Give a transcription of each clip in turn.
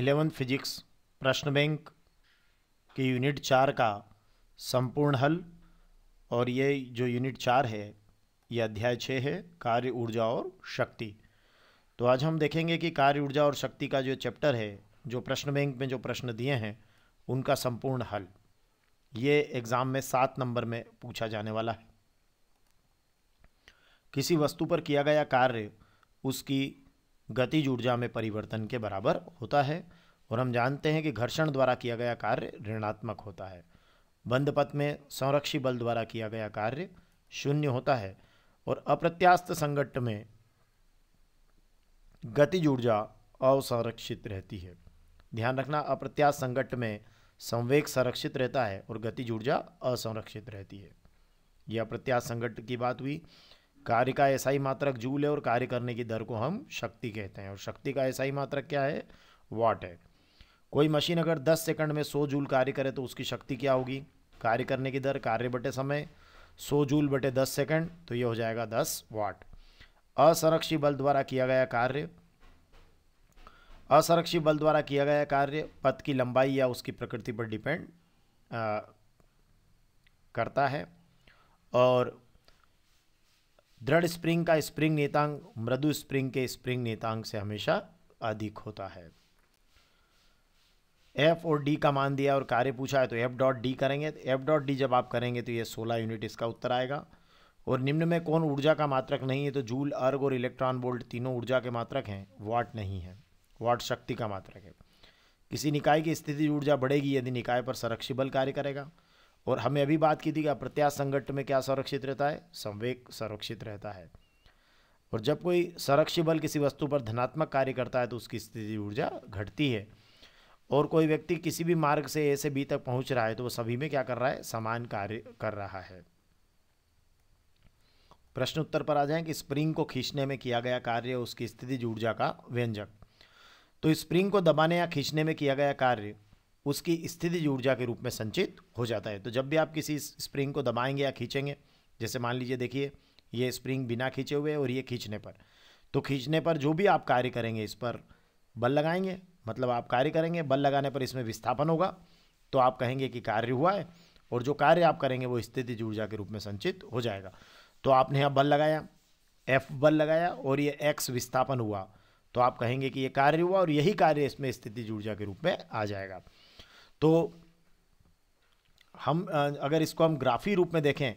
eleven physics प्रश्न bank के unit चार का संपूर्ण हल और ये जो यूनिट चार है ये अध्याय छः है कार्य ऊर्जा और शक्ति तो आज हम देखेंगे कि कार्य ऊर्जा और शक्ति का जो चैप्टर है जो प्रश्न बैंक में जो प्रश्न दिए हैं उनका संपूर्ण हल ये एग्ज़ाम में सात नंबर में पूछा जाने वाला है किसी वस्तु पर किया गया कार्य उसकी गतिज ऊर्जा में परिवर्तन के बराबर होता है और हम जानते हैं कि घर्षण द्वारा किया गया कार्य ऋणात्मक होता है बंद पथ में संरक्षी बल द्वारा किया गया कार्य शून्य होता है और अप्रत्यास्थ संकट में गतिज ऊर्जा असंरक्षित रहती है ध्यान रखना अप्रत्यास्त संकट में संवेग संरक्षित रहता है और गतिज ऊर्जा असंरक्षित रहती है यह अप्रत्याश संकट की बात हुई कार्य का ऐसा ही मात्रक जूल है और कार्य करने की दर को हम शक्ति कहते हैं और शक्ति का ऐसा ही मात्रक क्या है वाट है कोई मशीन अगर 10 सेकंड में 100 जूल कार्य करे तो उसकी शक्ति क्या होगी कार्य करने की दर कार्य बटे समय 100 जूल बटे 10 सेकंड तो ये हो जाएगा 10 वाट असरक्षी बल द्वारा किया गया कार्य असरक्षी बल द्वारा किया गया कार्य पथ की लंबाई या उसकी प्रकृति पर डिपेंड करता है और दृढ़ स्प्रिंग का स्प्रिंग नेतांग मृदु स्प्रिंग के स्प्रिंग नेतांग से हमेशा अधिक होता है एफ और डी का मान दिया और कार्य पूछा है तो एफ डॉट डी करेंगे तो एफ डॉट डी जब आप करेंगे तो ये सोलह यूनिट इसका उत्तर आएगा और निम्न में कौन ऊर्जा का मात्रक नहीं है तो जूल अर्ग और इलेक्ट्रॉन वोल्ट तीनों ऊर्जा के मात्रक हैं वाट नहीं है वाट शक्ति का मात्रक है किसी निकाय की स्थिति ऊर्जा बढ़ेगी यदि निकाय पर संरक्षी बल कार्य करेगा और हमें अभी बात की थी कि अप्रत्याश संकट में क्या संरक्षित रहता है संवेक संरक्षित रहता है और जब कोई संरक्षित बल किसी वस्तु पर धनात्मक कार्य करता है तो उसकी स्थिति ऊर्जा घटती है और कोई व्यक्ति किसी भी मार्ग से ए से बी तक पहुंच रहा है तो वो सभी में क्या कर रहा है समान कार्य कर रहा है प्रश्न उत्तर पर आ जाए कि स्प्रिंग को खींचने में किया गया कार्य उसकी स्थिति ऊर्जा का व्यंजक तो स्प्रिंग को दबाने या खींचने में किया गया कार्य उसकी स्थिति ऊर्जा के रूप में संचित हो जाता है तो जब भी आप किसी स्प्रिंग को दबाएंगे या खींचेंगे जैसे मान लीजिए देखिए ये स्प्रिंग बिना खींचे हुए और ये खींचने पर तो खींचने पर जो भी आप कार्य करेंगे इस पर बल लगाएंगे मतलब आप कार्य करेंगे बल लगाने पर इसमें विस्थापन होगा तो आप कहेंगे कि कार्य हुआ है और जो कार्य आप करेंगे वो स्थिति ऊर्जा के रूप में संचित हो जाएगा तो आपने यहाँ बल लगाया एफ बल लगाया और ये एक्स विस्थापन हुआ तो आप कहेंगे कि ये कार्य हुआ और यही कार्य इसमें स्थिति ऊर्जा के रूप में आ जाएगा तो हम अगर इसको हम ग्राफी रूप में देखें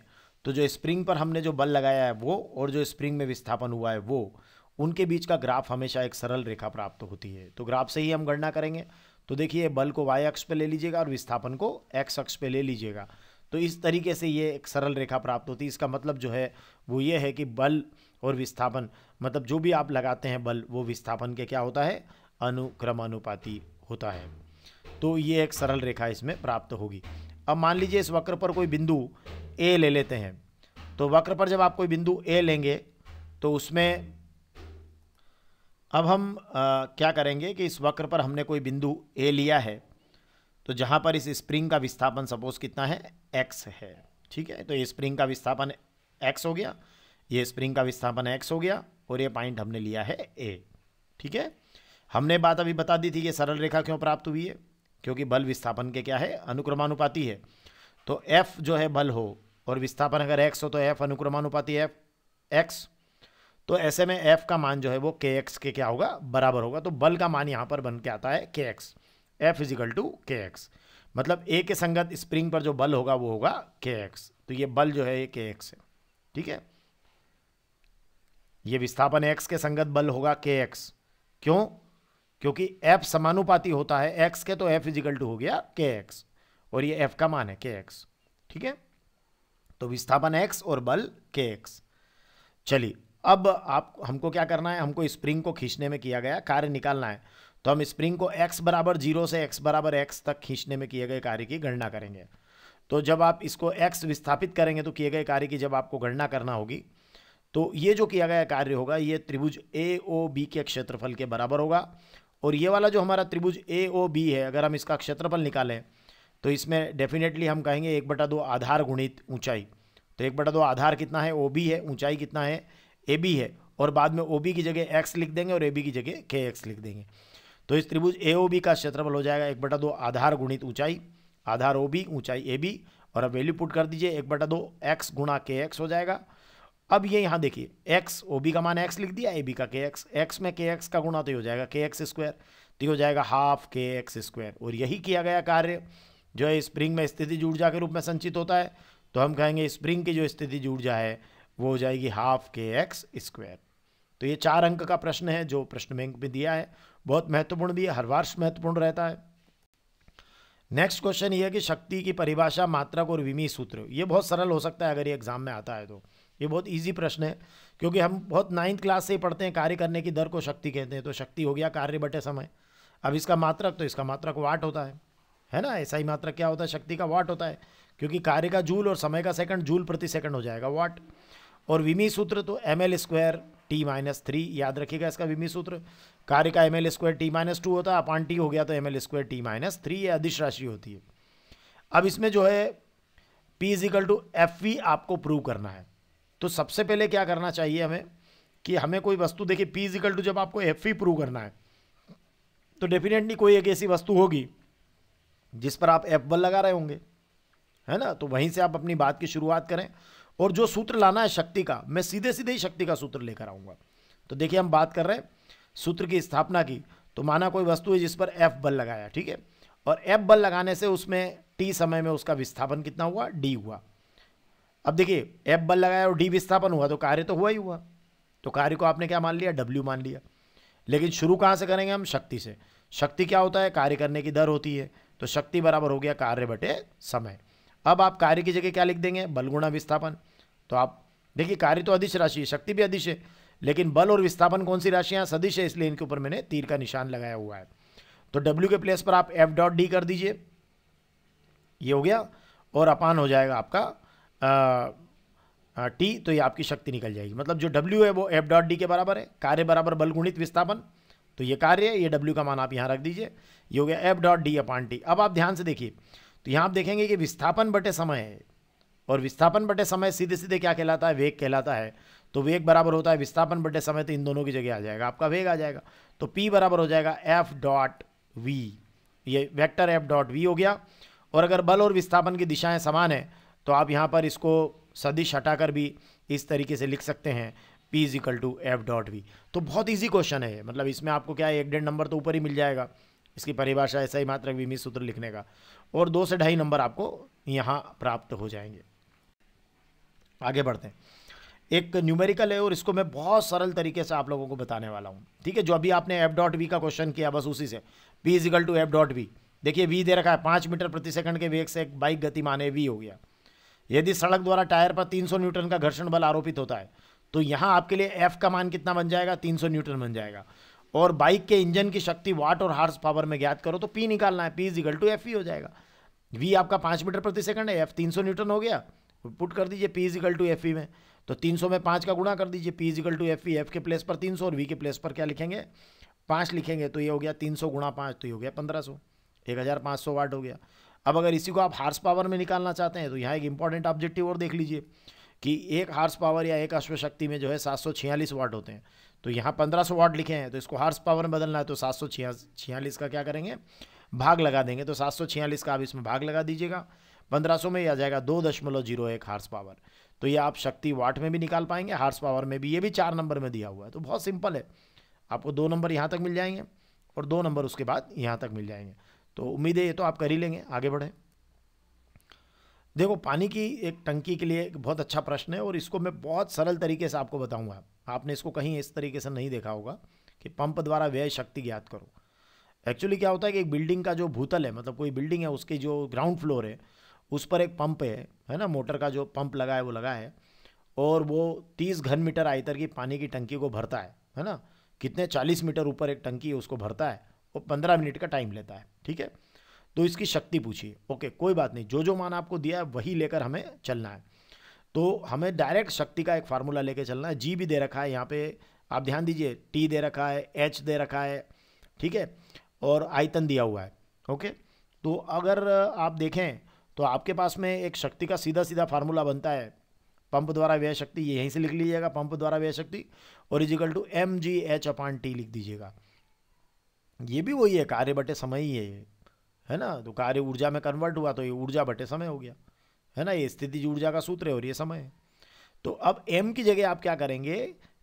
तो जो स्प्रिंग पर हमने जो बल लगाया है वो और जो स्प्रिंग में विस्थापन हुआ है वो उनके बीच का ग्राफ हमेशा एक सरल रेखा प्राप्त होती है तो ग्राफ से ही हम गणना करेंगे तो देखिए बल को वाई अक्ष पे ले लीजिएगा और विस्थापन को एक्स अक्ष पे ले लीजिएगा तो इस तरीके से ये एक सरल रेखा प्राप्त होती है इसका मतलब जो है वो ये है कि बल और विस्थापन मतलब जो भी आप लगाते हैं बल वो विस्थापन के क्या होता है अनुक्रमानुपाती होता है तो ये एक सरल रेखा इसमें प्राप्त होगी अब मान लीजिए इस वक्र पर कोई बिंदु ए ले लेते हैं तो वक्र पर जब आप कोई बिंदु ए लेंगे तो उसमें अब हम आ, क्या करेंगे कि इस वक्र पर हमने कोई बिंदु ए लिया है तो जहाँ पर इस स्प्रिंग का विस्थापन सपोज कितना है एक्स है ठीक है तो ये स्प्रिंग का विस्थापन एक्स हो गया ये स्प्रिंग का विस्थापन एक्स हो गया और ये पॉइंट हमने लिया है ए ठीक है हमने बात अभी बता दी थी कि सरल रेखा क्यों प्राप्त हुई है क्योंकि बल विस्थापन के क्या है अनुक्रमानुपाति है तो एफ जो है बल हो और विस्थापन अगर एक्स हो तो एफ अनुक्रमानुपाति एफ एक्स तो ऐसे में एफ का मान जो है वो के एक्स के क्या होगा बराबर होगा तो बल का मान यहाँ पर बन के आता है K X F equal to K X मतलब ए के संगत स्प्रिंग पर जो बल होगा वो होगा के एक्स तो ये बल जो है ये के एक्स है ठीक है ये विस्थापन एक्स के संगत बल होगा के एक्स क्यों क्योंकि एफ समानुपाती होता है एक्स के तो एफ इजिकल टू हो गया के एक्स और ये एफ का मान है के एक्स ठीक है तो विस्थापन एक्स और बल के एक्स चलिए अब आप हमको क्या करना है हमको स्प्रिंग को खींचने में किया गया कार्य निकालना है तो हम स्प्रिंग को x बराबर जीरो से x बराबर x तक खींचने में किए गए कार्य की गणना करेंगे तो जब आप इसको x विस्थापित करेंगे तो किए गए कार्य की जब आपको गणना करना होगी तो ये जो किया गया कार्य होगा ये त्रिभुज ए ओ बी के क्षेत्रफल के बराबर होगा और ये वाला जो हमारा त्रिभुज ए ओ बी है अगर हम इसका क्षेत्रफल निकालें तो इसमें डेफिनेटली हम कहेंगे एक बटा दो आधार गुणित ऊंचाई तो एक बटा दो आधार कितना है ओ बी है ऊंचाई कितना है ए बी है और बाद में ओ बी की जगह एक्स लिख देंगे और ए बी की जगह के एक्स लिख देंगे तो इस त्रिभुज ए ओ बी का क्षेत्रफल हो जाएगा एक बटा दो आधार गुणित ऊंचाई आधार ओ बी ऊंचाई ए बी और अब वैल्यू पुट कर दीजिए एक बटा दो एक्स गुणा के एक्स हो जाएगा अब ये यहाँ देखिए एक्स ओ बी का मान एक्स लिख दिया ए बी का के एक्स एक्स में के एक्स का गुणा तो हो जाएगा के एक्स स्क्वायर तो हो जाएगा हाफ के एक्स स्क्वायर और यही किया गया कार्य जो है स्प्रिंग में स्थिति ऊर्जा के रूप में संचित होता है तो हम कहेंगे स्प्रिंग की जो स्थिति जुड़ जा है वो हो जाएगी हाफ के एक्स स्क्वायर तो ये चार अंक का प्रश्न है जो प्रश्न बैंक में दिया है बहुत महत्वपूर्ण भी है हर वर्ष महत्वपूर्ण रहता है नेक्स्ट क्वेश्चन ये है कि शक्ति की परिभाषा मात्रक और विमी सूत्र ये बहुत सरल हो सकता है अगर ये एग्जाम में आता है तो ये बहुत ईजी प्रश्न है क्योंकि हम बहुत नाइन्थ क्लास से ही पढ़ते हैं कार्य करने की दर को शक्ति कहते हैं तो शक्ति हो गया कार्य बटे समय अब इसका मात्रक तो इसका मात्रक वाट होता है है ना ऐसा ही मात्रक क्या होता है शक्ति का वाट होता है क्योंकि कार्य का जूल और समय का सेकंड जूल प्रति सेकंड हो जाएगा वाट और विमी सूत्र तो M L square T minus three याद रखिएगा इसका विमी सूत्र कार्य का M L square T minus two होता है अपान टी हो गया तो M L square T minus three ये अधिश राशि होती है अब इसमें जो है P equal to F V आपको प्रूव करना है तो सबसे पहले क्या करना चाहिए हमें कि हमें कोई वस्तु देखिए पी इजिकल टू जब आपको एफ ई प्रूव करना है तो डेफिनेटली कोई एक ऐसी वस्तु होगी जिस पर आप एफ बल लगा रहे होंगे है ना तो वहीं से आप अपनी बात की शुरुआत करें और जो सूत्र लाना है शक्ति का मैं सीधे सीधे ही शक्ति का सूत्र लेकर आऊँगा तो देखिए हम बात कर रहे हैं सूत्र की स्थापना की तो माना कोई वस्तु है जिस पर एफ बल लगाया ठीक है और एफ बल लगाने से उसमें टी समय में उसका विस्थापन कितना हुआ डी हुआ अब देखिए एफ बल लगाया और डी विस्थापन हुआ तो कार्य तो हुआ ही हुआ तो कार्य को आपने क्या मान लिया डब्ल्यू मान लिया लेकिन शुरू कहाँ से करेंगे हम शक्ति से शक्ति क्या होता है कार्य करने की दर होती है तो शक्ति बराबर हो गया कार्य बटे समय अब आप कार्य की जगह क्या लिख देंगे बल गुणा विस्थापन तो आप देखिए कार्य तो अधिश राशि है शक्ति भी अधिश है लेकिन बल और विस्थापन कौन सी राशियाँ सदिश है इसलिए इनके ऊपर मैंने तीर का निशान लगाया हुआ है तो डब्ल्यू के प्लेस पर आप एफ डॉट डी कर दीजिए ये हो गया और अपान हो जाएगा आपका टी तो ये आपकी शक्ति निकल जाएगी मतलब जो डब्ल्यू है वो एफ डॉट डी के बराबर है कार्य बराबर बल गुणित विस्थापन तो ये कार्य ये डब्ल्यू का मान आप यहाँ रख दीजिए ये हो गया F dot D upon T अब आप ध्यान से देखिए तो यहाँ आप देखेंगे कि विस्थापन बटे समय है और विस्थापन बटे समय सीधे सीधे क्या कहलाता है वेग कहलाता है तो वेग बराबर होता है विस्थापन बटे समय तो इन दोनों की जगह आ जाएगा आपका वेग आ जाएगा तो पी बराबर हो जाएगा एफ डॉट वी ये वेक्टर एफ डॉट वी हो गया और अगर बल और विस्थापन की दिशाएं समान है तो आप यहाँ पर इसको सदिश हटाकर भी इस तरीके से लिख सकते हैं P is equal to F dot V तो बहुत ईजी क्वेश्चन है मतलब इसमें आपको क्या है एक डेढ़ नंबर तो ऊपर ही मिल जाएगा इसकी परिभाषा ऐसा ही मात्र विमित सूत्र लिखने का और दो से ढाई नंबर आपको यहाँ प्राप्त हो जाएंगे आगे बढ़ते हैं एक न्यूमेरिकल है और इसको मैं बहुत सरल तरीके से आप लोगों को बताने वाला हूँ ठीक है जो अभी आपने एफ डॉट वी का क्वेश्चन किया बस उसी से P equal to F dot V देखिए वी दे रखा है पाँच मीटर प्रति सेकंड के वेग से एक बाइक गतिमान है वी हो गया यदि सड़क द्वारा टायर पर 300 न्यूटन का घर्षण बल आरोपित होता है तो यहाँ आपके लिए एफ का मान कितना बन जाएगा 300 न्यूटन बन जाएगा और बाइक के इंजन की शक्ति वाट और हार्स पावर में ज्ञात करो तो पी निकालना है पी इगल टू एफ ही हो जाएगा वी आपका पाँच मीटर प्रति सेकंड है एफ तीन सौ न्यूटन हो गया पुट कर दीजिए P equal to F E में तो तीन सौ में पाँच का गुणा कर दीजिए P equal to F E F के प्लेस पर तीन सौ और वी के प्लेस पर क्या लिखेंगे पाँच लिखेंगे तो ये हो गया तीन सौ गुणा तो ये हो गया पंद्रह सौ एक हज़ार सौ वाट हो गया अब अगर इसी को आप हार्स पावर में निकालना चाहते हैं तो यहाँ एक इंपॉर्टेंट ऑब्जेक्टिव और देख लीजिए कि एक हार्स पावर या एक अश्वशक्ति में जो है सात वाट होते हैं तो यहाँ पंद्रह वाट लिखे हैं तो इसको हार्स पावर में बदलना है तो सात का क्या करेंगे भाग लगा देंगे तो सात का आप इसमें भाग लगा दीजिएगा 1500 में यह आ जाएगा दो दशमलव जीरो एक हार्स पावर तो ये आप शक्ति वाट में भी निकाल पाएंगे हार्स पावर में भी ये भी चार नंबर में दिया हुआ है तो बहुत सिंपल है आपको दो नंबर यहाँ तक मिल जाएंगे और दो नंबर उसके बाद यहाँ तक मिल जाएंगे तो उम्मीद है ये तो आप कर ही लेंगे आगे बढ़ें देखो पानी की एक टंकी के लिए एक बहुत अच्छा प्रश्न है और इसको मैं बहुत सरल तरीके से आपको बताऊंगा आपने इसको कहीं इस तरीके से नहीं देखा होगा कि पंप द्वारा व्यय शक्ति ज्ञात करो एक्चुअली क्या होता है कि एक बिल्डिंग का जो भूतल है मतलब कोई बिल्डिंग है उसकी जो ग्राउंड फ्लोर है उस पर एक पंप है है ना मोटर का जो पंप लगा है वो लगा है और वो तीस घन मीटर आयतर की पानी की टंकी को भरता है है ना कितने चालीस मीटर ऊपर एक टंकी है उसको भरता है वो पंद्रह मिनट का टाइम लेता है ठीक है तो इसकी शक्ति पूछिए ओके कोई बात नहीं जो जो मान आपको दिया है वही लेकर हमें चलना है तो हमें डायरेक्ट शक्ति का एक फार्मूला लेके चलना है जी भी दे रखा है यहाँ पे आप ध्यान दीजिए टी दे रखा है एच दे रखा है ठीक है और आयतन दिया हुआ है ओके तो अगर आप देखें तो आपके पास में एक शक्ति का सीधा सीधा फार्मूला बनता है पंप द्वारा व्यय शक्ति यहीं से लिख लीजिएगा पंप द्वारा व्यय शक्ति और equal to M G H upon T लिख दीजिएगा ये भी वही है कार्य बटे समय ही है ये है ना तो कार्य ऊर्जा में कन्वर्ट हुआ तो ये ऊर्जा बटे समय हो गया है ना ये स्थिति ऊर्जा का सूत्र है और ये समय है तो अब एम की जगह आप क्या करेंगे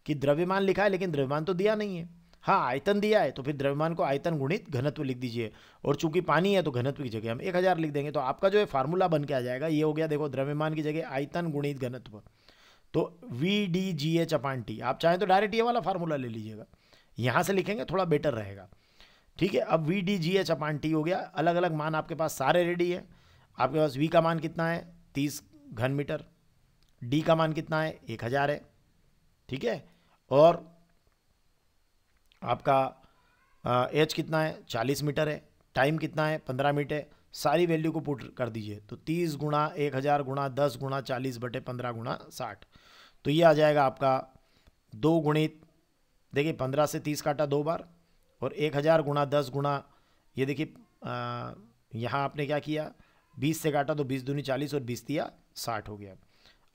कि द्रव्यमान लिखा है लेकिन द्रव्यमान तो दिया नहीं है हाँ आयतन दिया है तो फिर द्रव्यमान को आयतन गुणित घनत्व लिख दीजिए और चूंकि पानी है तो घनत्व की जगह हम एक हज़ार लिख देंगे तो आपका जो है फार्मूला बन के आ जाएगा ये हो गया देखो द्रव्यमान की जगह आयतन गुणित घनत्व तो V D G H upon T आप चाहें तो डायरेक्ट ये वाला फार्मूला ले लीजिएगा यहाँ से लिखेंगे थोड़ा बेटर रहेगा ठीक है अब V D G H upon T हो गया अलग अलग मान आपके पास सारे रेडी है आपके पास वी का मान कितना है तीस घन मीटर डी का मान कितना है एक हज़ार है ठीक है और आपका एच कितना है चालीस मीटर है टाइम कितना है पंद्रह मीटर है सारी वैल्यू को पुट कर दीजिए तो तीस गुणा एक हज़ार गुणा दस गुणा चालीस बटे पंद्रह गुणा साठ तो ये आ जाएगा आपका दो गुणित देखिए पंद्रह से तीस काटा दो बार और एक हज़ार गुणा दस गुणा ये देखिए यहाँ आपने क्या किया बीस से काटा तो बीस दूनी चालीस और बीस दिया साठ हो गया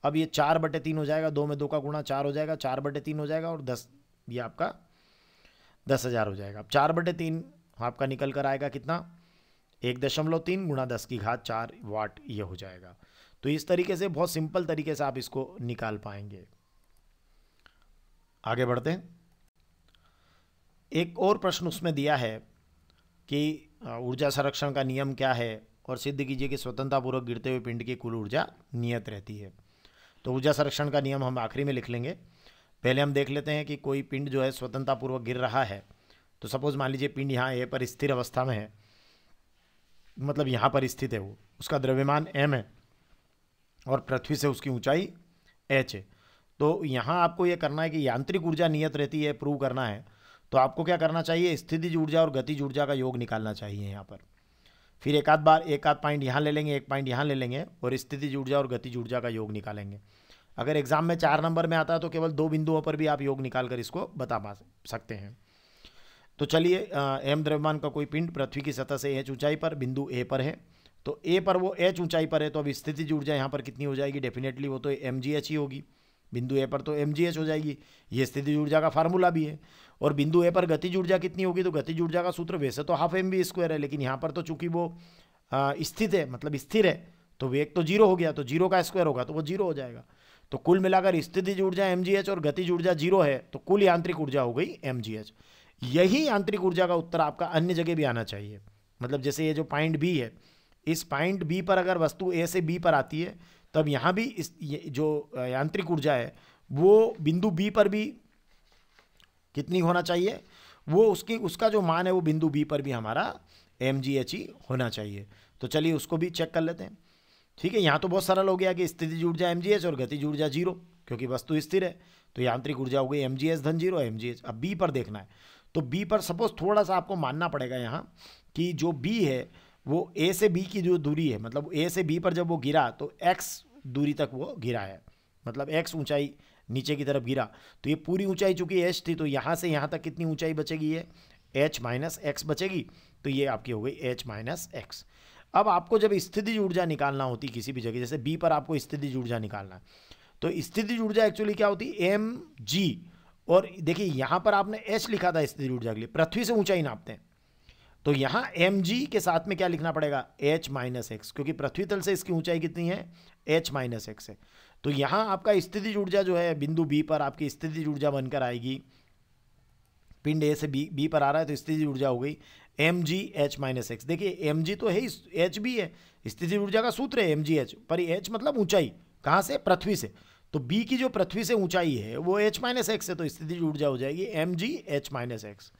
अब ये चार बटे तीन हो जाएगा दो में दो का गुणा चार हो जाएगा चार बटे तीन हो जाएगा और दस ये आपका दस हज़ार हो जाएगा अब चार बटे तीन आपका निकल कर आएगा कितना एक दशमलव तीन गुणा दस की घात चार वाट ये हो जाएगा तो इस तरीके से बहुत सिंपल तरीके से आप इसको निकाल पाएंगे आगे बढ़ते हैं एक और प्रश्न उसमें दिया है कि ऊर्जा संरक्षण का नियम क्या है और सिद्ध कीजिए कि स्वतंत्रतापूर्वक गिरते हुए पिंड की कुल ऊर्जा नियत रहती है तो ऊर्जा संरक्षण का नियम हम आखिरी में लिख लेंगे पहले हम देख लेते हैं कि कोई पिंड जो है स्वतंत्रतापूर्वक गिर रहा है तो सपोज़ मान लीजिए पिंड यहाँ ए पर स्थिर अवस्था में है मतलब यहाँ पर स्थित है वो उसका द्रव्यमान एम है और पृथ्वी से उसकी ऊंचाई एच है तो यहाँ आपको ये करना है कि यांत्रिक ऊर्जा नियत रहती है प्रूव करना है तो आपको क्या करना चाहिए स्थिति ऊर्जा और गति ऊर्जा का योग निकालना चाहिए यहाँ पर फिर एक आध बार एक आध पॉइंट यहाँ ले लेंगे एक पॉइंट यहाँ ले लेंगे और स्थिति ऊर्जा और गति ऊर्जा का योग निकालेंगे अगर एग्जाम में चार नंबर में आता है तो केवल दो बिंदुओं पर भी आप योग निकाल कर इसको बता पा सकते हैं तो चलिए एम द्रव्यमान का कोई पिंड पृथ्वी की सतह से एच ऊंचाई पर बिंदु ए पर है तो ए पर वो एच ऊंचाई पर है तो अब स्थिति ऊर्जा यहाँ पर कितनी हो जाएगी डेफिनेटली वो तो एम ही होगी बिंदु ए पर तो एम हो जाएगी ये स्थिति ऊर्जा का फार्मूला भी है और बिंदु ए पर गति ऊर्जा कितनी होगी तो गति ऊर्जा का सूत्र वैसे तो हाफ एम स्क्वायर है लेकिन यहाँ पर तो चूंकि वो स्थित है मतलब स्थिर है तो वेग तो जीरो हो गया तो जीरो का स्क्वायर होगा तो वो जीरो हो जाएगा तो कुल मिलाकर स्थिति ऊर्जा एम और गति ऊर्जा जीरो है तो कुल यांत्रिक ऊर्जा हो गई एम यही यांत्रिक ऊर्जा का उत्तर आपका अन्य जगह भी आना चाहिए मतलब जैसे ये जो पॉइंट बी है इस पॉइंट बी पर अगर वस्तु ए से बी पर आती है तब यहाँ भी इस जो यांत्रिक ऊर्जा है वो बिंदु बी पर भी कितनी होना चाहिए वो उसकी उसका जो मान है वो बिंदु बी पर भी हमारा एम जी एच ई होना चाहिए तो चलिए उसको भी चेक कर लेते हैं ठीक है यहाँ तो बहुत सरल हो गया कि स्थिति ऊर्जा एम जी एच और जुड़ ऊर्जा जीरो क्योंकि वस्तु स्थिर है तो यांत्रिक ऊर्जा हो गई एम जी एच धन जीरो एम जी एच अब बी पर देखना है तो बी पर सपोज थोड़ा सा आपको मानना पड़ेगा यहाँ कि जो बी है वो ए से बी की जो दूरी है मतलब ए से बी पर जब वो गिरा तो एक्स दूरी तक वो गिरा है मतलब एक्स ऊंचाई नीचे की तरफ गिरा तो ये पूरी ऊंचाई चूंकि एच थी तो यहाँ से यहाँ तक कितनी ऊंचाई बचेगी ये एच माइनस एक्स बचेगी तो ये आपकी हो गई एच माइनस एक्स अब आपको जब स्थिति ऊर्जा निकालना होती किसी भी जगह जैसे बी पर आपको स्थिति ऊर्जा निकालना तो स्थिति ऊर्जा एक्चुअली क्या होती एम जी और देखिए यहाँ पर आपने एच लिखा था स्थिति ऊर्जा के लिए पृथ्वी से ऊंचाई नापते हैं तो यहाँ एम के साथ में क्या लिखना पड़ेगा एच माइनस एक्स क्योंकि पृथ्वी तल से इसकी ऊंचाई कितनी है एच माइनस एक्स है तो यहाँ आपका स्थिति ऊर्जा जो है बिंदु बी पर आपकी स्थिति ऊर्जा बनकर आएगी पिंड ए से बी बी पर आ रहा है तो स्थिति ऊर्जा हो गई M G H minus X देखिए एम जी तो है एच भी है स्थिति ऊर्जा का सूत्र है एम जी एच पर एच मतलब ऊंचाई कहाँ से पृथ्वी से तो बी की जो पृथ्वी से ऊंचाई है वो एच माइनस एक्स है तो स्थिति ऊर्जा हो जाएगी M G H minus X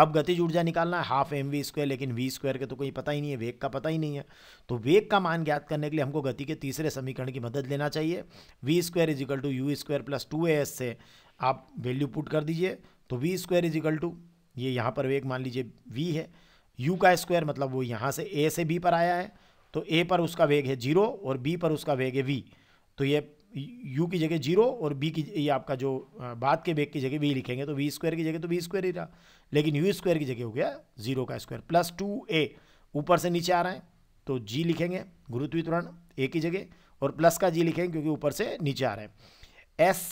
अब गतिज ऊर्जा निकालना है हाफ एम वी स्क्वायर लेकिन वी स्क्वायर के तो कोई पता ही नहीं है वेग का पता ही नहीं है तो वेग का मान ज्ञात करने के लिए हमको गति के तीसरे समीकरण की मदद लेना चाहिए V square is equal to U square plus two A S से आप वैल्यू पुट कर दीजिए तो V square is equal to ये यहाँ पर वेग मान लीजिए वी है यू का स्क्वायर मतलब वो यहाँ से ए से बी पर आया है तो ए पर उसका वेग है जीरो और बी पर उसका वेग है वी तो ये यू की जगह जीरो और बी की ये आपका जो बात के बेग की जगह बी लिखेंगे तो वी स्क्वायर की जगह तो वी स्क्वायर ही रहा लेकिन यू स्क्वायर की जगह हो गया जीरो का स्क्वायर प्लस टू ए ऊपर से नीचे आ रहे हैं तो जी लिखेंगे गुरुत्व ए की जगह और प्लस का जी लिखेंगे क्योंकि ऊपर से नीचे आ रहे हैं एस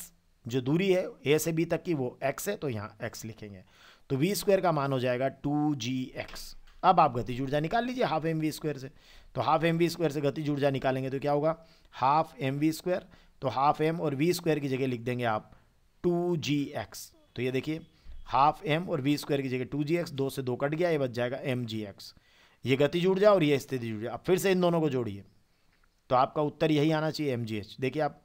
जो दूरी है ए से बी तक की वो एक्स है तो यहाँ एक्स लिखेंगे तो वी स्क्वायर का मान हो जाएगा टू जी एक्स अब आप गति ऊर्जा निकाल लीजिए हाफ एम वी स्क्वायर से तो हाफ एम वी स्क्वायर से गति ऊर्जा निकालेंगे तो क्या होगा हाफ एम वी स्क्वायर तो हाफ एम और वी स्क्वायर की जगह लिख देंगे आप टू जी एक्स तो ये देखिए हाफ एम और वी स्क्वायर की जगह टू जी एक्स दो से दो कट गया ये बच जाएगा एम जी एक्स ये गति जुड़ जाए और ये स्थिति जुड़ जाए अब फिर से इन दोनों को जोड़िए तो आपका उत्तर यही आना चाहिए एम जी एच देखिए आप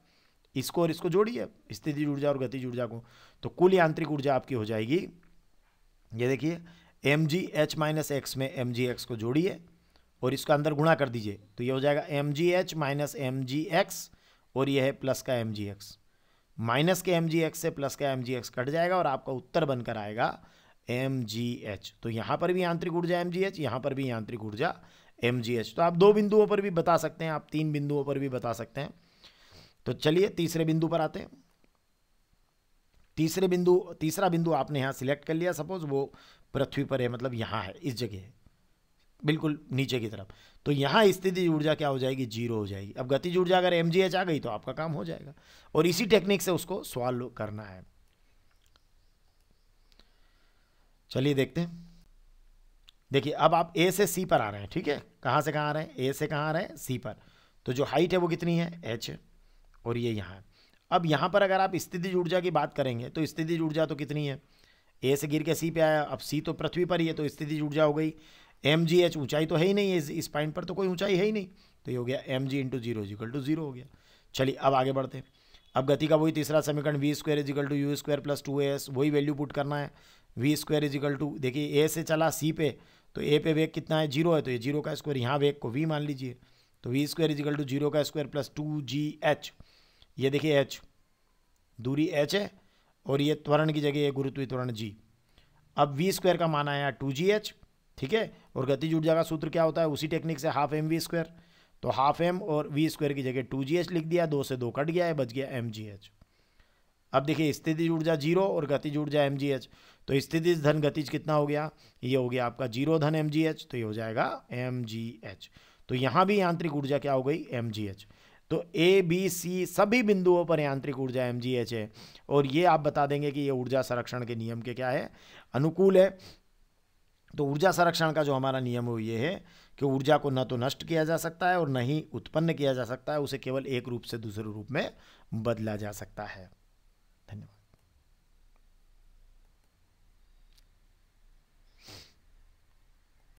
इसको और इसको जोड़िए स्थिति जुड़ जाए और गति जुड़ जाए को तो कुल यांत्रिक ऊर्जा आपकी हो जाएगी ये देखिए M G H minus X में एम जी एक्स को जोड़िए और इसका अंदर गुणा कर दीजिए तो ये हो जाएगा M G H minus M G X और यह है प्लस का एम जी एक्स माइनस के एम जी एक्स से प्लस का एम जी एक्स कट जाएगा और आपका उत्तर बनकर आएगा एम जी एच तो यहाँ पर भी यांत्रिक ऊर्जा एम जी एच यहाँ पर भी यांत्रिक ऊर्जा एम जी एच तो आप दो बिंदुओं पर भी बता सकते हैं आप तीन बिंदुओं पर भी बता सकते हैं तो चलिए तीसरे बिंदु पर आते हैं तीसरे बिंदु तीसरा बिंदु आपने यहाँ सिलेक्ट कर लिया सपोज वो पृथ्वी पर है मतलब यहाँ है इस जगह है बिल्कुल नीचे की तरफ तो यहाँ स्थिति ऊर्जा क्या हो जाएगी जीरो हो जाएगी अब गतिज ऊर्जा अगर एम आ गई तो आपका काम हो जाएगा और इसी टेक्निक से उसको सॉल्व करना है चलिए देखते हैं देखिए अब आप ए से सी पर आ रहे हैं ठीक है कहाँ से कहाँ आ रहे हैं ए से कहाँ आ रहे हैं सी पर तो जो हाइट है वो कितनी है एच और ये यहाँ है अब यहाँ पर अगर आप स्थिति ऊर्जा की बात करेंगे तो स्थिति ऊर्जा तो कितनी है ए से गिर के सी पे आया अब सी तो पृथ्वी पर ही है तो स्थिति ऊर्जा हो गई एम जी एच ऊंचाई तो है ही नहीं है इस, पॉइंट पर तो कोई ऊँचाई है ही नहीं तो ये हो गया M G into zero equal to zero हो गया चलिए अब आगे बढ़ते हैं अब गति का वही तीसरा समीकरण V square equal to U square plus two A S वही वैल्यू पुट करना है वी स्क्वायर इजिकल टू देखिए ए से चला सी पे तो ए पे वेग कितना है जीरो है तो ये जीरो का स्क्वायर यहाँ वेग को वी मान लीजिए तो V square equal to zero का square plus two G H ये देखिए एच दूरी एच है और ये त्वरण की जगह ये गुरुत्वी त्वरण जी अब वी स्क्वायर का मान आया टू जी एच ठीक है और गति जुट जाएगा सूत्र क्या होता है उसी टेक्निक से हाफ एम वी स्क्वायर तो हाफ एम और वी स्क्वायर की जगह टू जी एच लिख दिया दो से दो कट गया है बच गया एम जी एच अब देखिए स्थिति जुड़ जा जीरो और गति जुड़ एम जी एच तो स्थिति धन गतिज कितना हो गया ये हो गया आपका जीरो धन एम जी एच तो ये हो जाएगा एम जी एच तो यहाँ भी यांत्रिक ऊर्जा क्या हो गई एम जी एच तो ए बी सी सभी बिंदुओं पर यांत्रिक ऊर्जा एम जी एच है और ये आप बता देंगे कि ये ऊर्जा संरक्षण के नियम के क्या है अनुकूल है तो ऊर्जा संरक्षण का जो हमारा नियम है वो ये है कि ऊर्जा को न तो नष्ट किया जा सकता है और न ही उत्पन्न किया जा सकता है उसे केवल एक रूप से दूसरे रूप में बदला जा सकता है